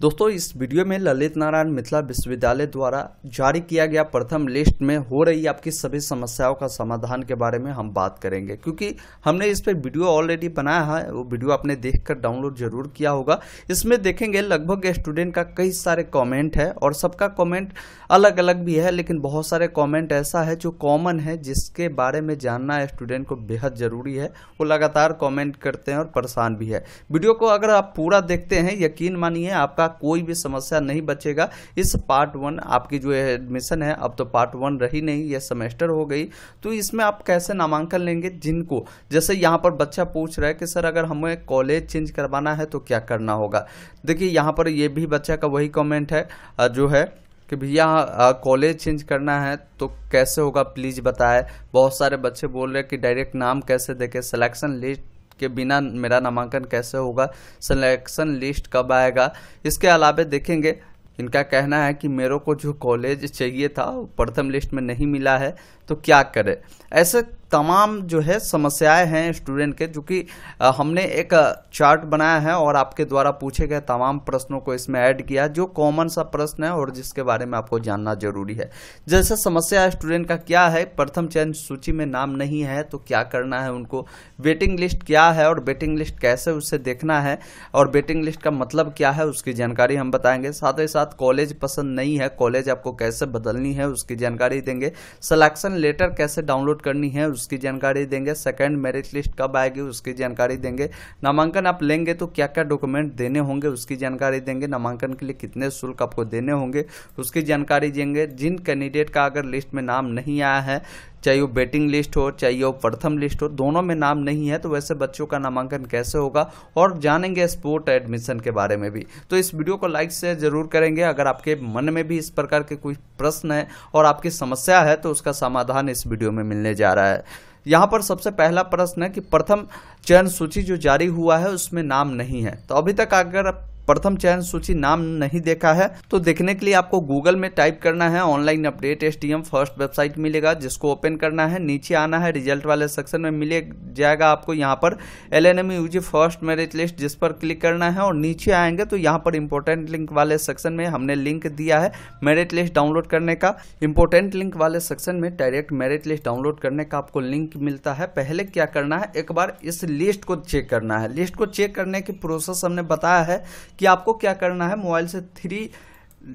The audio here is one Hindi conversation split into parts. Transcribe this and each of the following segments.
दोस्तों इस वीडियो में ललित नारायण मिथिला विश्वविद्यालय द्वारा जारी किया गया प्रथम लिस्ट में हो रही आपकी सभी समस्याओं का समाधान के बारे में हम बात करेंगे क्योंकि हमने इस पर वीडियो ऑलरेडी बनाया है वो वीडियो आपने देखकर डाउनलोड जरूर किया होगा इसमें देखेंगे लगभग स्टूडेंट का कई सारे कॉमेंट है और सबका कॉमेंट अलग अलग भी है लेकिन बहुत सारे कॉमेंट ऐसा है जो कॉमन है जिसके बारे में जानना स्टूडेंट को बेहद ज़रूरी है वो लगातार कॉमेंट करते हैं और परेशान भी है वीडियो को अगर आप पूरा देखते हैं यकीन मानिए आपका का कोई भी समस्या नहीं बचेगा इस पार्ट वन आपकी जो एडमिशन है अब तो पार्ट वन रही नहीं यह सेमेस्टर हो गई तो इसमें आप कैसे नामांकन लेंगे जिनको जैसे यहाँ पर बच्चा पूछ रहा है कि सर अगर हमें कॉलेज चेंज करवाना है तो क्या करना होगा देखिए यहाँ पर यह भी बच्चा का वही कॉमेंट है जो है कि भैया कॉलेज चेंज करना है तो कैसे होगा प्लीज़ बताएं बहुत सारे बच्चे बोल रहे हैं कि डायरेक्ट नाम कैसे देखें सिलेक्शन लिस्ट के बिना मेरा नामांकन कैसे होगा सिलेक्शन लिस्ट कब आएगा इसके अलावा देखेंगे इनका कहना है कि मेरे को जो कॉलेज चाहिए था प्रथम लिस्ट में नहीं मिला है तो क्या करें ऐसे तमाम जो है समस्याएं हैं स्टूडेंट के जो कि हमने एक चार्ट बनाया है और आपके द्वारा पूछे गए तमाम प्रश्नों को इसमें ऐड किया जो कॉमन सा प्रश्न है और जिसके बारे में आपको जानना जरूरी है जैसे समस्या स्टूडेंट का क्या है प्रथम चयन सूची में नाम नहीं है तो क्या करना है उनको वेटिंग लिस्ट क्या है और वेटिंग लिस्ट कैसे उसे देखना है और वेटिंग लिस्ट का मतलब क्या है उसकी जानकारी हम बताएंगे साथ ही साथ कॉलेज पसंद नहीं है कॉलेज आपको कैसे बदलनी है उसकी जानकारी देंगे सलेक्शन लेटर कैसे डाउनलोड करनी है उसकी जानकारी देंगे सेकंड मेरिट लिस्ट कब आएगी उसकी जानकारी देंगे नामांकन आप लेंगे तो क्या क्या डॉक्यूमेंट देने होंगे उसकी जानकारी देंगे नामांकन के लिए कितने शुल्क आपको देने होंगे उसकी जानकारी देंगे जिन कैंडिडेट का अगर लिस्ट में नाम नहीं आया है चाहे वो बैटिंग लिस्ट हो चाहे वो प्रथम लिस्ट हो दोनों में नाम नहीं है तो वैसे बच्चों का नामांकन कैसे होगा और जानेंगे स्पोर्ट एडमिशन के बारे में भी तो इस वीडियो को लाइक से जरूर करेंगे अगर आपके मन में भी इस प्रकार के कोई प्रश्न है और आपकी समस्या है तो उसका समाधान इस वीडियो में मिलने जा रहा है यहाँ पर सबसे पहला प्रश्न है कि प्रथम चयन सूची जो जारी हुआ है उसमें नाम नहीं है तो अभी तक अगर प्रथम चयन सूची नाम नहीं देखा है तो देखने के लिए आपको गूगल में टाइप करना है online update S first website मिलेगा जिसको ओपन करना है नीचे आना है रिजल्ट वाले सेक्शन में मिले जाएगा आपको यहाँ पर L N M first merit list जिस पर क्लिक करना है और नीचे आएंगे तो यहाँ पर इम्पोर्टेंट लिंक वाले सेक्शन में हमने लिंक दिया है मेरिट लिस्ट डाउनलोड करने का इम्पोर्टेंट लिंक वाले सेक्शन में डायरेक्ट मेरिट लिस्ट डाउनलोड करने का आपको लिंक मिलता है पहले क्या करना है एक बार इस लिस्ट को चेक करना है लिस्ट को चेक करने की प्रोसेस हमने बताया है कि आपको क्या करना है मोबाइल से थ्री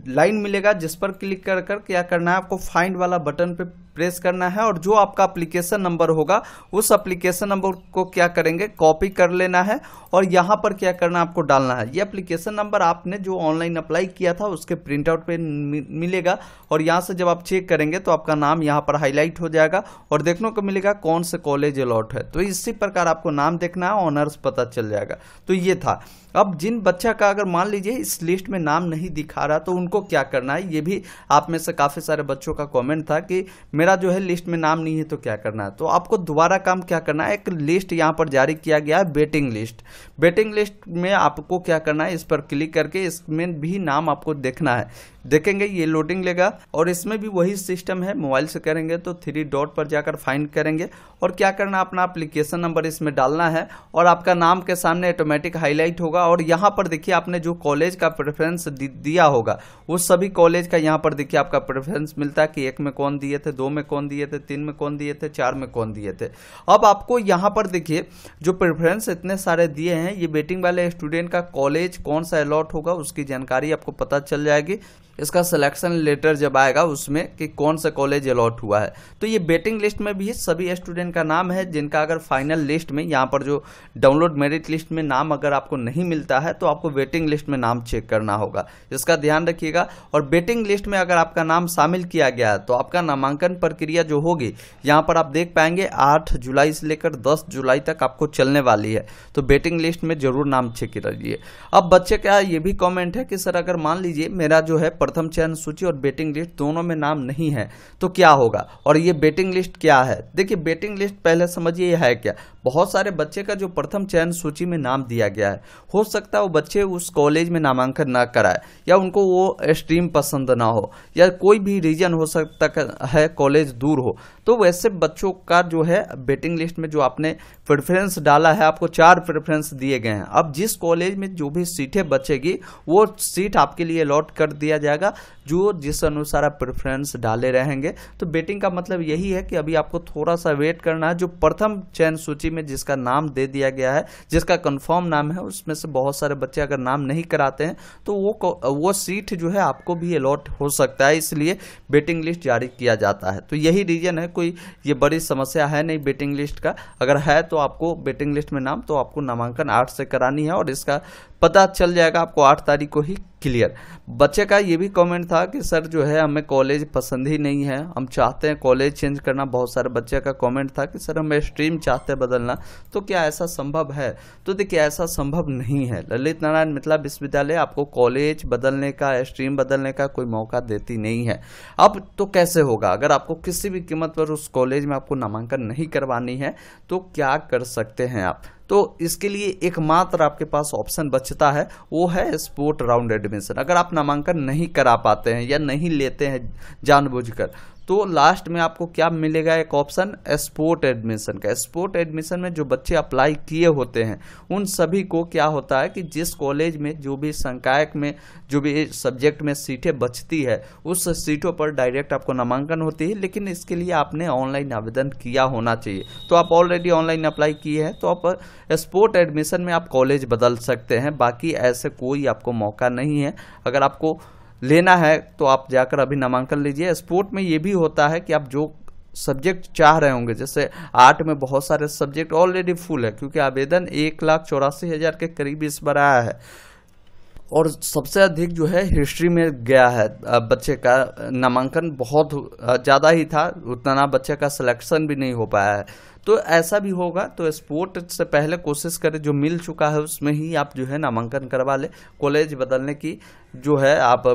लाइन मिलेगा जिस पर क्लिक कर कर क्या करना है आपको फाइंड वाला बटन पे प्रेस करना है और जो आपका अप्लीकेशन नंबर होगा उस अप्लीकेशन नंबर को क्या करेंगे कॉपी कर लेना है और यहाँ पर क्या करना आपको डालना है ये अप्लीकेशन नंबर आपने जो ऑनलाइन अप्लाई किया था उसके प्रिंट आउट पे मिलेगा और यहाँ से जब आप चेक करेंगे तो आपका नाम यहाँ पर हाईलाइट हो जाएगा और देखने को मिलेगा कौन से कॉलेज अलॉट है तो इसी प्रकार आपको नाम देखना है ऑनर्स पता चल जाएगा तो ये था अब जिन बच्चा का अगर मान लीजिए इस लिस्ट में नाम नहीं दिखा रहा तो उनको क्या करना है ये भी आप में से काफ़ी सारे बच्चों का कॉमेंट था कि मेरा जो है लिस्ट में नाम नहीं है तो क्या करना है तो आपको दोबारा काम क्या करना है एक लिस्ट यहाँ पर जारी किया गया है बेटिंग लिस्ट वेटिंग लिस्ट में आपको क्या करना है इस पर क्लिक करके इसमें भी नाम आपको देखना है देखेंगे ये लोडिंग लेगा और इसमें भी वही सिस्टम है मोबाइल से करेंगे तो थ्री डॉट पर जाकर फाइंड करेंगे और क्या करना अपना अप्लीकेशन नंबर इसमें डालना है और आपका नाम के सामने ऑटोमेटिक हाईलाइट होगा और यहाँ पर देखिए आपने जो कॉलेज का प्रेफरेंस दिया होगा वो सभी कॉलेज का यहाँ पर देखिए आपका प्रेफरेंस मिलता है कि एक में कौन दिए थे दो में कौन दिए थे तीन में कौन दिए थे चार में कौन दिए थे अब आपको यहाँ पर देखिए जो प्रेफरेंस इतने सारे दिए हैं हैं ये बेटिंग वाले स्टूडेंट का कॉलेज कौन सा अलॉट होगा उसकी जानकारी आपको पता चल जाएगी इसका सिलेक्शन लेटर जब आएगा उसमें कि कौन सा कॉलेज अलॉट हुआ है तो ये बेटिंग लिस्ट में भी है सभी स्टूडेंट का नाम है जिनका अगर फाइनल लिस्ट में यहाँ पर जो डाउनलोड मेरिट लिस्ट में नाम अगर आपको नहीं मिलता है तो आपको वेटिंग लिस्ट में नाम चेक करना होगा इसका ध्यान रखिएगा और वेटिंग लिस्ट में अगर आपका नाम शामिल किया गया है तो आपका नामांकन प्रक्रिया जो होगी यहाँ पर आप देख पाएंगे आठ जुलाई से लेकर दस जुलाई तक आपको चलने वाली है तो वेटिंग लिस्ट में जरूर नाम चेक करिए अब बच्चे का ये भी कॉमेंट है कि सर अगर मान लीजिए मेरा जो है प्रथम चयन सूची और बेटिंग लिस्ट दोनों में नाम नहीं है तो क्या होगा और ये बेटिंग लिस्ट क्या है देखिए बेटिंग लिस्ट पहले समझिए है क्या बहुत सारे बच्चे का जो प्रथम चयन सूची में नाम दिया गया है हो सकता है वो बच्चे उस कॉलेज में नामांकन ना कराए या उनको वो स्ट्रीम पसंद ना हो या कोई भी रीजन हो सकता है कॉलेज दूर हो तो वैसे बच्चों का जो है बेटिंग लिस्ट में जो आपने प्रेफरेंस डाला है आपको चार प्रेफरेंस दिए गए हैं अब जिस कॉलेज में जो भी सीटें बचेगी वो सीट आपके लिए अलॉट कर दिया जाए जाएगा जो जिस अनुसार आप प्रेफरेंस डाले रहेंगे तो बेटिंग का मतलब यही है कि अभी आपको थोड़ा सा वेट करना है जो प्रथम चयन सूची में जिसका नाम दे दिया गया है जिसका कन्फर्म नाम है उसमें से बहुत सारे बच्चे अगर नाम नहीं कराते हैं तो वो वो सीट जो है आपको भी अलॉट हो सकता है इसलिए बेटिंग लिस्ट जारी किया जाता है तो यही रीजन है कोई ये बड़ी समस्या है नहीं बेटिंग लिस्ट का अगर है तो आपको बेटिंग लिस्ट में नाम तो आपको नामांकन आर्ट से करानी है और इसका पता चल जाएगा आपको आठ तारीख को ही क्लियर बच्चे का ये भी कमेंट था कि सर जो है हमें कॉलेज पसंद ही नहीं है हम चाहते हैं कॉलेज चेंज करना बहुत सारे बच्चे का कमेंट था कि सर हमें स्ट्रीम चाहते हैं बदलना तो क्या ऐसा संभव है तो देखिए ऐसा संभव नहीं है ललित नारायण मिथिला विश्वविद्यालय आपको कॉलेज बदलने का स्ट्रीम बदलने का कोई मौका देती नहीं है अब तो कैसे होगा अगर आपको किसी भी कीमत पर उस कॉलेज में आपको नामांकन नहीं करवानी है तो क्या कर सकते हैं आप तो इसके लिए एकमात्र आपके पास ऑप्शन बचता है वो है स्पोर्ट राउंड एडमिशन अगर आप नामांकन नहीं करा पाते हैं या नहीं लेते हैं जानबूझकर तो लास्ट में आपको क्या मिलेगा एक ऑप्शन स्पोर्ट एडमिशन का स्पोर्ट एडमिशन में जो बच्चे अप्लाई किए होते हैं उन सभी को क्या होता है कि जिस कॉलेज में जो भी संकायक में जो भी सब्जेक्ट में सीटें बचती है उस सीटों पर डायरेक्ट आपको नामांकन होती है लेकिन इसके लिए आपने ऑनलाइन आवेदन किया होना चाहिए तो आप ऑलरेडी ऑनलाइन अप्लाई किए हैं तो आप स्पोर्ट एडमिशन में आप कॉलेज बदल सकते हैं बाकी ऐसे कोई आपको मौका नहीं है अगर आपको लेना है तो आप जाकर अभी नामांकन लीजिए स्पोर्ट में ये भी होता है कि आप जो सब्जेक्ट चाह रहे होंगे जैसे आर्ट में बहुत सारे सब्जेक्ट ऑलरेडी फुल है क्योंकि आवेदन एक लाख चौरासी हज़ार के करीब इस बार आया है और सबसे अधिक जो है हिस्ट्री में गया है बच्चे का नामांकन बहुत ज़्यादा ही था उतना बच्चे का सिलेक्शन भी नहीं हो पाया है तो ऐसा भी होगा तो स्पोर्ट से पहले कोशिश करें जो मिल चुका है उसमें ही आप जो है नामांकन करवा लें कॉलेज बदलने की जो है आप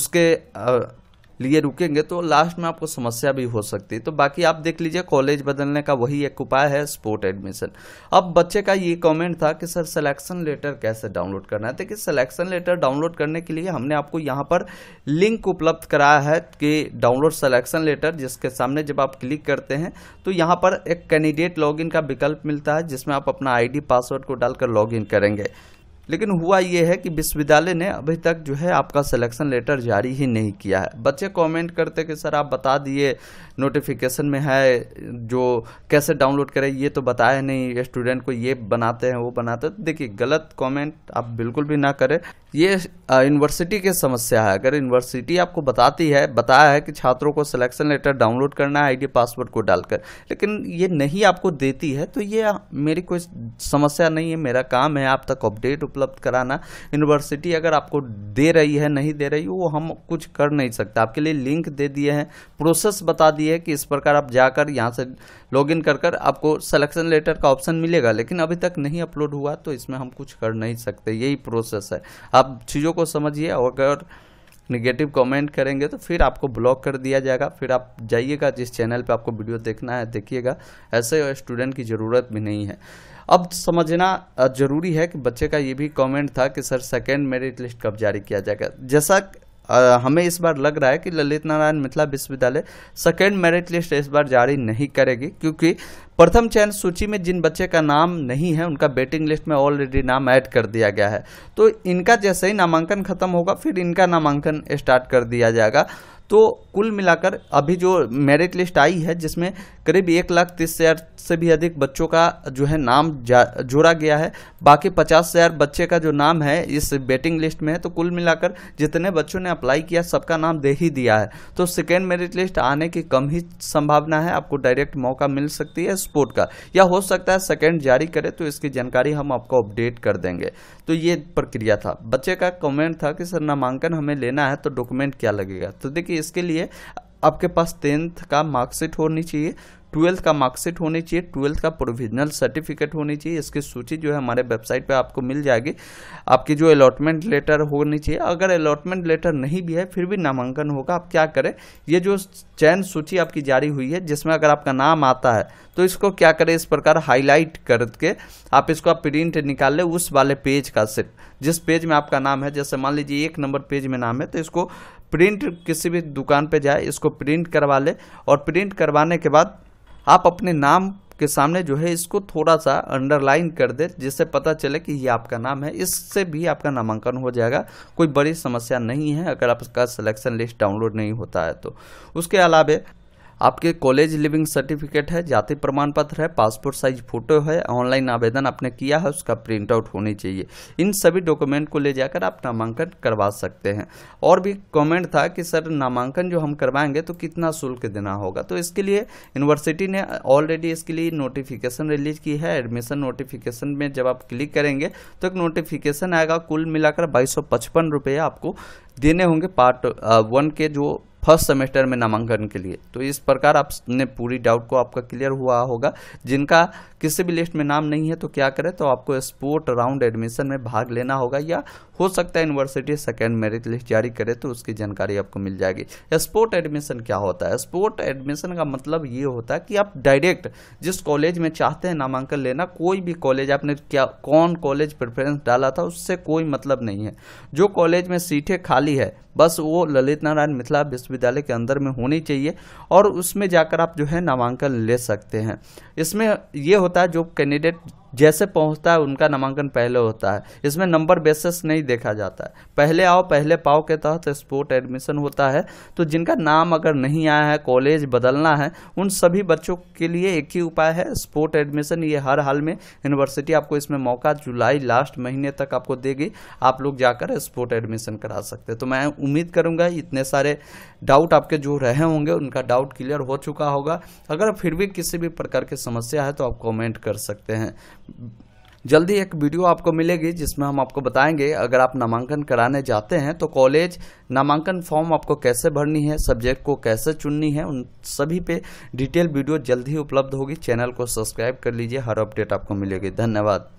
उसके लिए रुकेंगे तो लास्ट में आपको समस्या भी हो सकती है तो बाकी आप देख लीजिए कॉलेज बदलने का वही एक उपाय है स्पोर्ट एडमिशन अब बच्चे का ये कमेंट था कि सर सिलेक्शन लेटर कैसे डाउनलोड करना है तो देखिए सिलेक्शन लेटर डाउनलोड करने के लिए हमने आपको यहाँ पर लिंक उपलब्ध कराया है कि डाउनलोड सिलेक्शन लेटर जिसके सामने जब आप क्लिक करते हैं तो यहाँ पर एक कैंडिडेट लॉग का विकल्प मिलता है जिसमें आप अपना आई पासवर्ड को डालकर लॉग करेंगे लेकिन हुआ ये है कि विश्वविद्यालय ने अभी तक जो है आपका सिलेक्शन लेटर जारी ही नहीं किया है बच्चे कमेंट करते कि सर आप बता दिए नोटिफिकेशन में है जो कैसे डाउनलोड करें ये तो बताया नहीं स्टूडेंट को ये बनाते हैं वो बनाते हैं तो देखिए गलत कमेंट आप बिल्कुल भी ना करें ये यूनिवर्सिटी की समस्या है अगर यूनिवर्सिटी आपको बताती है बताया है कि छात्रों को सिलेक्शन लेटर डाउनलोड करना है आई पासवर्ड को डालकर लेकिन ये नहीं आपको देती है तो ये मेरी कोई समस्या नहीं है मेरा काम है आप तक अपडेट उपलब्ध कराना यूनिवर्सिटी अगर आपको दे रही है नहीं दे रही वो हम कुछ कर नहीं सकते आपके लिए लिंक दे दिए हैं प्रोसेस बता दिए है कि इस प्रकार आप जाकर यहाँ से लॉग इन कर आपको सलेक्शन लेटर का ऑप्शन मिलेगा लेकिन अभी तक नहीं अपलोड हुआ तो इसमें हम कुछ कर नहीं सकते यही प्रोसेस है आप चीज़ों को समझिए और अगर निगेटिव कमेंट करेंगे तो फिर आपको ब्लॉक कर दिया जाएगा फिर आप जाइएगा जिस चैनल पे आपको वीडियो देखना है देखिएगा ऐसे स्टूडेंट की ज़रूरत भी नहीं है अब समझना ज़रूरी है कि बच्चे का ये भी कमेंट था कि सर सेकेंड मेरिट लिस्ट कब जारी किया जाएगा जैसा हमें इस बार लग रहा है कि ललित नारायण मिथिला विश्वविद्यालय सेकेंड मेरिट लिस्ट इस बार जारी नहीं करेगी क्योंकि प्रथम चयन सूची में जिन बच्चे का नाम नहीं है उनका बेटिंग लिस्ट में ऑलरेडी नाम ऐड कर दिया गया है तो इनका जैसे ही नामांकन खत्म होगा फिर इनका नामांकन स्टार्ट कर दिया जाएगा तो कुल मिलाकर अभी जो मेरिट लिस्ट आई है जिसमें करीब एक लाख तीस हज़ार से भी अधिक बच्चों का जो है नाम जोड़ा गया है बाकी पचास हज़ार बच्चे का जो नाम है इस वेटिंग लिस्ट में है तो कुल मिलाकर जितने बच्चों ने अप्लाई किया सबका नाम दे ही दिया है तो सेकेंड मेरिट लिस्ट आने की कम ही संभावना है आपको डायरेक्ट मौका मिल सकती है स्पोर्ट का या हो सकता है सेकेंड जारी करे तो इसकी जानकारी हम आपको अपडेट कर देंगे तो ये प्रक्रिया था बच्चे का कमेंट था कि सर नामांकन हमें लेना है तो डॉक्यूमेंट क्या लगेगा तो देखिए इसके लिए आपके पास टेंथ का मार्कशीट होनी चाहिए ट्वेल्थ का मार्कशीट होनी चाहिए ट्वेल्थ का प्रोविजनल सर्टिफिकेट होनी चाहिए इसकी सूची जो है हमारे वेबसाइट पे आपको मिल जाएगी आपकी जो अलॉटमेंट लेटर होनी चाहिए अगर अलॉटमेंट लेटर नहीं भी है फिर भी नामांकन होगा आप क्या करें ये जो चयन सूची आपकी जारी हुई है जिसमें अगर आपका नाम आता है तो इसको क्या करें इस प्रकार हाईलाइट करके आप इसको आप प्रिंट निकाल लें उस वाले पेज का सिर्फ जिस पेज में आपका नाम है जैसे मान लीजिए एक नंबर पेज में नाम है तो इसको प्रिंट किसी भी दुकान पे जाए इसको प्रिंट करवा ले और प्रिंट करवाने के बाद आप अपने नाम के सामने जो है इसको थोड़ा सा अंडरलाइन कर दे जिससे पता चले कि ये आपका नाम है इससे भी आपका नामांकन हो जाएगा कोई बड़ी समस्या नहीं है अगर आपका सिलेक्शन लिस्ट डाउनलोड नहीं होता है तो उसके अलावा आपके कॉलेज लिविंग सर्टिफिकेट है जाति प्रमाण पत्र है पासपोर्ट साइज फोटो है ऑनलाइन आवेदन आपने किया है उसका प्रिंट आउट होनी चाहिए इन सभी डॉक्यूमेंट को ले जाकर आप नामांकन करवा सकते हैं और भी कमेंट था कि सर नामांकन जो हम करवाएंगे तो कितना शुल्क देना होगा तो इसके लिए यूनिवर्सिटी ने ऑलरेडी इसके लिए नोटिफिकेशन रिलीज की है एडमिशन नोटिफिकेशन में जब आप क्लिक करेंगे तो एक नोटिफिकेशन आएगा कुल मिलाकर बाईस आपको देने होंगे पार्ट वन के जो फर्स्ट सेमेस्टर में नामांकन के लिए तो इस प्रकार आपने पूरी डाउट को आपका क्लियर हुआ होगा जिनका किसी भी लिस्ट में नाम नहीं है तो क्या करें तो आपको स्पोर्ट राउंड एडमिशन में भाग लेना होगा या हो सकता है यूनिवर्सिटी सेकेंड मेरिट लिस्ट जारी करे तो उसकी जानकारी आपको मिल जाएगी स्पोर्ट एडमिशन क्या होता है स्पोर्ट एडमिशन का मतलब ये होता है कि आप डायरेक्ट जिस कॉलेज में चाहते हैं नामांकन लेना कोई भी कॉलेज आपने क्या कौन कॉलेज प्रेफरेंस डाला था उससे कोई मतलब नहीं है जो कॉलेज में सीटें खाली है बस वो ललित नारायण मिथिला विश्वविद्यालय के अंदर में होनी चाहिए और उसमें जाकर आप जो है नामांकन ले सकते हैं इसमें ये होता है जो कैंडिडेट जैसे पहुंचता है उनका नामांकन पहले होता है इसमें नंबर बेसिस नहीं देखा जाता है पहले आओ पहले पाओ के तहत स्पोर्ट एडमिशन होता है तो जिनका नाम अगर नहीं आया है कॉलेज बदलना है उन सभी बच्चों के लिए एक ही उपाय है स्पोर्ट एडमिशन ये हर हाल में यूनिवर्सिटी आपको इसमें मौका जुलाई लास्ट महीने तक आपको देगी आप लोग जाकर स्पोर्ट एडमिशन करा सकते तो मैं उम्मीद करूँगा इतने सारे डाउट आपके जो रहे होंगे उनका डाउट क्लियर हो चुका होगा अगर फिर भी किसी भी प्रकार की समस्या है तो आप कॉमेंट कर सकते हैं जल्दी एक वीडियो आपको मिलेगी जिसमें हम आपको बताएंगे अगर आप नामांकन कराने जाते हैं तो कॉलेज नामांकन फॉर्म आपको कैसे भरनी है सब्जेक्ट को कैसे चुननी है उन सभी पे डिटेल वीडियो जल्द ही उपलब्ध होगी चैनल को सब्सक्राइब कर लीजिए हर अपडेट आपको मिलेगी धन्यवाद